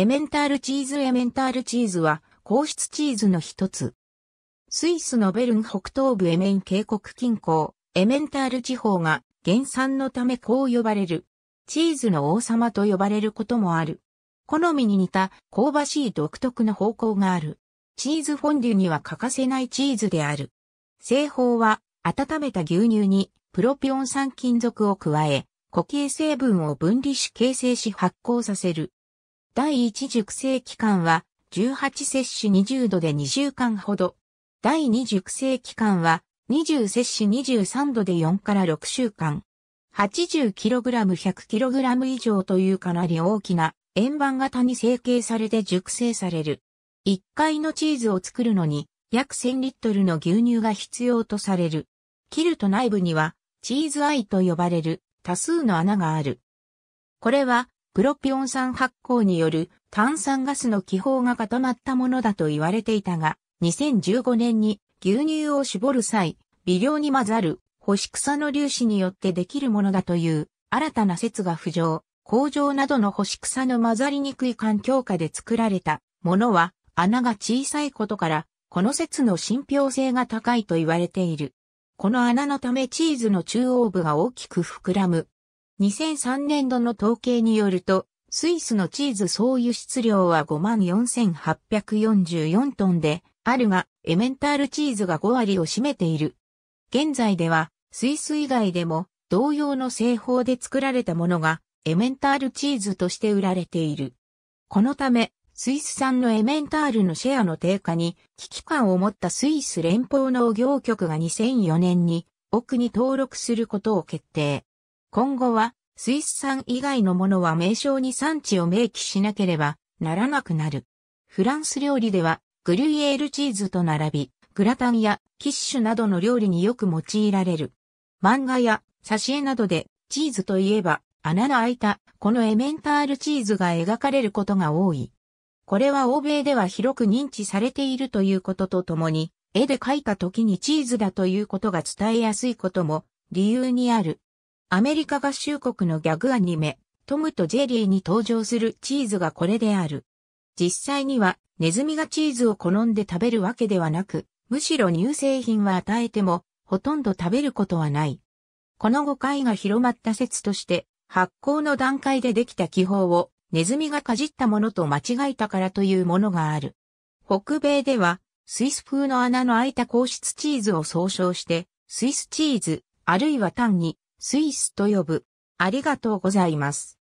エメンタールチーズエメンタールチーズは皇室チーズの一つ。スイスのベルン北東部エメン渓谷近郊、エメンタール地方が原産のためこう呼ばれる。チーズの王様と呼ばれることもある。好みに似た香ばしい独特の方向がある。チーズフォンデュには欠かせないチーズである。製法は温めた牛乳にプロピオン酸金属を加え、固形成分を分離し形成し発酵させる。第1熟成期間は18摂取20度で2週間ほど。第2熟成期間は20摂取23度で4から6週間。80kg100kg 以上というかなり大きな円盤型に成形されて熟成される。1回のチーズを作るのに約1000リットルの牛乳が必要とされる。キルト内部にはチーズアイと呼ばれる多数の穴がある。これはプロピオン酸発酵による炭酸ガスの気泡が固まったものだと言われていたが、2015年に牛乳を絞る際、微量に混ざる干し草の粒子によってできるものだという新たな説が浮上。工場などの干し草の混ざりにくい環境下で作られたものは穴が小さいことから、この説の信憑性が高いと言われている。この穴のためチーズの中央部が大きく膨らむ2003年度の統計によると、スイスのチーズ総輸出量は54,844トンで、あるが、エメンタールチーズが5割を占めている。現在では、スイス以外でも、同様の製法で作られたものが、エメンタールチーズとして売られている。このため、スイス産のエメンタールのシェアの低下に危機感を持ったスイス連邦農業局が2004年に奥に登録することを決定。今後は、スイス産以外のものは名称に産地を明記しなければならなくなる。フランス料理では、グリュイエールチーズと並び、グラタンやキッシュなどの料理によく用いられる。漫画や挿絵などでチーズといえば穴の開いたこのエメンタールチーズが描かれることが多い。これは欧米では広く認知されているということとともに、絵で描いた時にチーズだということが伝えやすいことも理由にある。アメリカ合衆国のギャグアニメ、トムとジェリーに登場するチーズがこれである。実際には、ネズミがチーズを好んで食べるわけではなく、むしろ乳製品は与えても、ほとんど食べることはない。この誤解が広まった説として、発酵の段階でできた気泡をネズミがかじったものと間違えたからというものがある。北米では、スイス風の穴の開いた硬質チーズを総称して、スイスチーズ、あるいは単にスイスと呼ぶ。ありがとうございます。